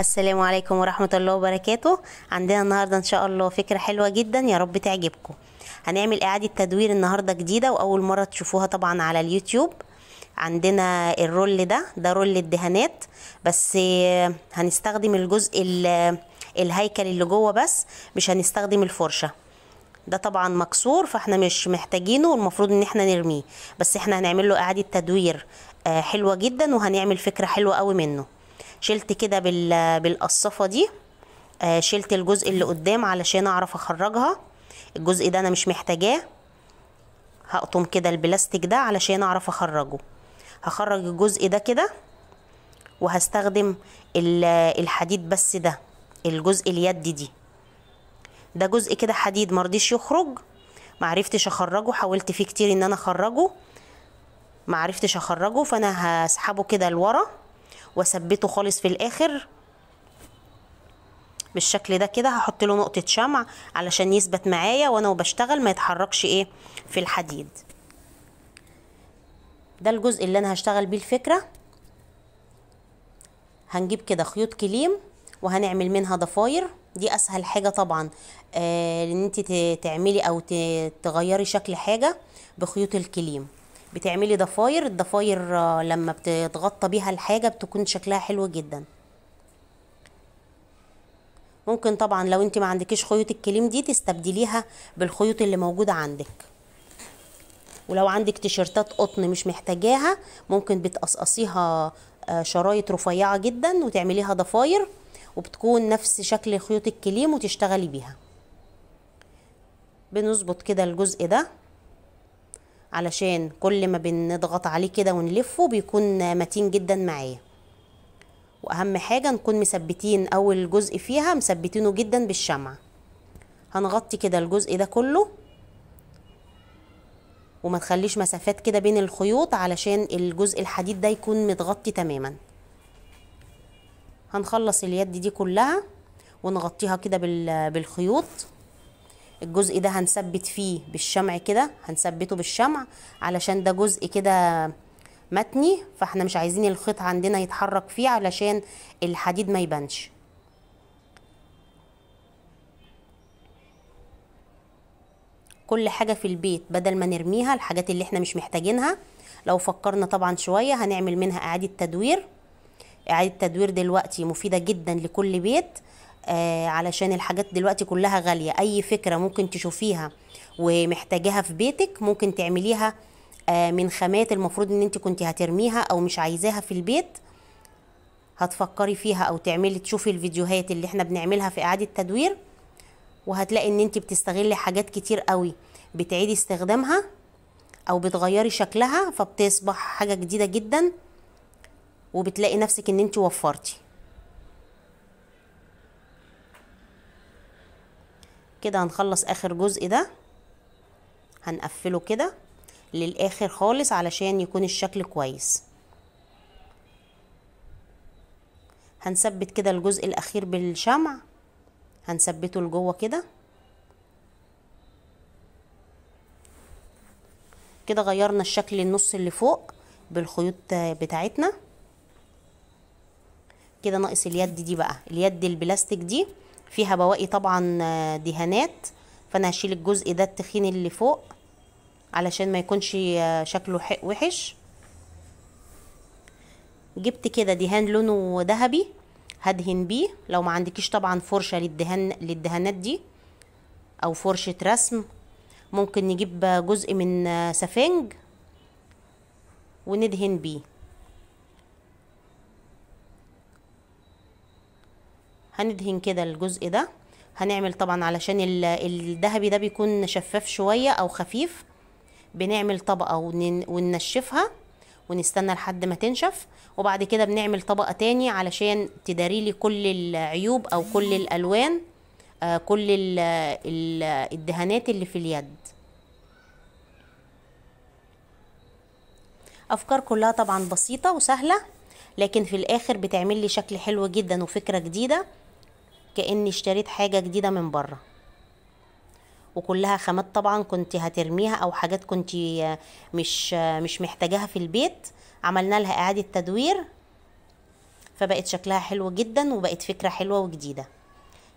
السلام عليكم ورحمة الله وبركاته عندنا النهاردة إن شاء الله فكرة حلوة جدا يا رب تعجبكم هنعمل إعادة تدوير النهاردة جديدة وأول مرة تشوفوها طبعا على اليوتيوب عندنا الرول ده ده رول الدهانات بس هنستخدم الجزء الهيكل اللي جوه بس مش هنستخدم الفرشة ده طبعا مكسور فاحنا مش محتاجينه والمفروض ان احنا نرميه بس احنا هنعمل له اعادة تدوير آه، حلوة جدا وهنعمل فكرة حلوة قوي منه شلت كده بالقصافه دي آه، شلت الجزء اللي قدام علشان اعرف اخرجها الجزء ده انا مش محتاجاه هقطم كده البلاستيك ده علشان اعرف اخرجه هخرج الجزء ده كده وهستخدم الحديد بس ده الجزء اليد دي ده جزء كده حديد مرضيش يخرج معرفتش اخرجه حاولت فيه كتير ان انا اخرجه معرفتش اخرجه فانا هسحبه كده لورا واثبته خالص في الاخر بالشكل ده كده هحط له نقطه شمع علشان يثبت معايا وانا وبشتغل ما يتحركش ايه في الحديد ده الجزء اللي انا هشتغل بيه الفكره هنجيب كده خيوط كليم وهنعمل منها ضفاير دي اسهل حاجه طبعا آه، ان انت تعملي او تغيري شكل حاجه بخيوط الكليم بتعملي ضفاير الضفاير آه، لما بتتغطى بيها الحاجة بتكون شكلها حلو جدا ممكن طبعا لو انت ما عندكش خيوط الكليم دي تستبدليها بالخيوط اللي موجودة عندك ولو عندك تيشرتات قطن مش محتاجاها ممكن بتقصقصيها آه، شرايط رفيعة جدا وتعمليها ضفاير وبتكون نفس شكل خيوط الكليم وتشتغلي بيها بنظبط كده الجزء ده علشان كل ما بنضغط عليه كده ونلفه بيكون متين جدا معايا واهم حاجة نكون مثبتين اول جزء فيها مثبتينه جدا بالشمع هنغطي كده الجزء ده كله وما تخليش مسافات كده بين الخيوط علشان الجزء الحديد ده يكون متغطي تماما هنخلص اليد دي كلها ونغطيها كده بالخيوط الجزء ده هنثبت فيه بالشمع كده هنثبته بالشمع علشان ده جزء كده متني فاحنا مش عايزين الخيط عندنا يتحرك فيه علشان الحديد ما يبانش كل حاجة في البيت بدل ما نرميها الحاجات اللي احنا مش محتاجينها لو فكرنا طبعا شوية هنعمل منها اعادة تدوير اعادة تدوير دلوقتي مفيدة جدا لكل بيت آه، علشان الحاجات دلوقتي كلها غالية أي فكرة ممكن تشوفيها ومحتاجاها في بيتك ممكن تعمليها آه، من خامات المفروض ان انت كنت هترميها او مش عايزاها في البيت هتفكري فيها او تعملي تشوفي الفيديوهات اللي احنا بنعملها في اعاده تدوير وهتلاقي ان انت بتستغلي حاجات كتير قوي بتعيدي استخدامها او بتغيري شكلها فبتصبح حاجه جديده جدا وبتلاقي نفسك ان انت وفرتي كده هنخلص اخر جزء ده هنقفله كده للاخر خالص علشان يكون الشكل كويس هنثبت كده الجزء الاخير بالشمع هنثبته لجوه كده كده غيرنا الشكل النص اللي فوق بالخيوط بتاعتنا كده ناقص اليد دي بقى اليد البلاستيك دي فيها بواقي طبعا آه، دهانات فانا هشيل الجزء ده التخين اللي فوق علشان ما يكونش آه، شكله وحش جبت كده دهان لونه ذهبي هدهن بيه لو ما عندكيش طبعا فرشة للدهان للدهانات دي او فرشة رسم ممكن نجيب جزء من آه، سفنج وندهن بيه هندهن كده الجزء ده هنعمل طبعا علشان الذهبي ده بيكون شفاف شوية او خفيف بنعمل طبقة وننشفها ونستنى لحد ما تنشف وبعد كده بنعمل طبقة تاني علشان تداري لي كل العيوب او كل الالوان آه كل الدهانات اللي في اليد افكار كلها طبعا بسيطة وسهلة لكن في الاخر بتعمل لي شكل حلو جدا وفكرة جديدة كأني اشتريت حاجة جديدة من بره وكلها خامات طبعا كنت هترميها او حاجات كنت مش مش محتاجاها في البيت عملنا لها اعاده تدوير فبقت شكلها حلو جدا وبقت فكره حلوه وجديده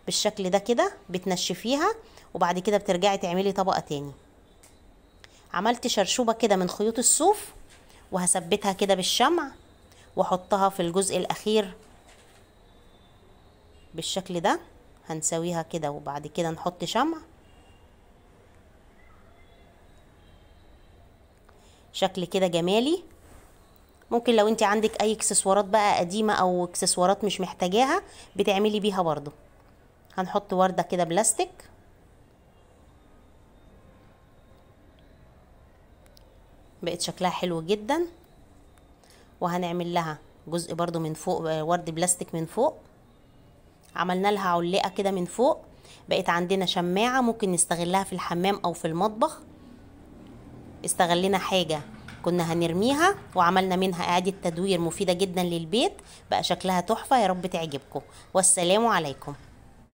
بالشكل ده كده بتنشفيها وبعد كده بترجعي تعملي طبقه تاني عملت شرشوبه كده من خيوط الصوف وهثبتها كده بالشمع واحطها في الجزء الاخير بالشكل ده هنسويها كده وبعد كده نحط شمع شكل كده جمالي ممكن لو انت عندك اي اكسسوارات بقى قديمة او اكسسوارات مش محتاجاها بتعملي بيها برضو هنحط وردة كده بلاستيك بقت شكلها حلو جدا وهنعمل لها جزء برضو من فوق ورد بلاستيك من فوق عملنا لها علقة كده من فوق بقت عندنا شماعه ممكن نستغلها في الحمام او في المطبخ استغلنا حاجه كنا هنرميها وعملنا منها اعاده تدوير مفيده جدا للبيت بقى شكلها تحفه يا رب تعجبكم والسلام عليكم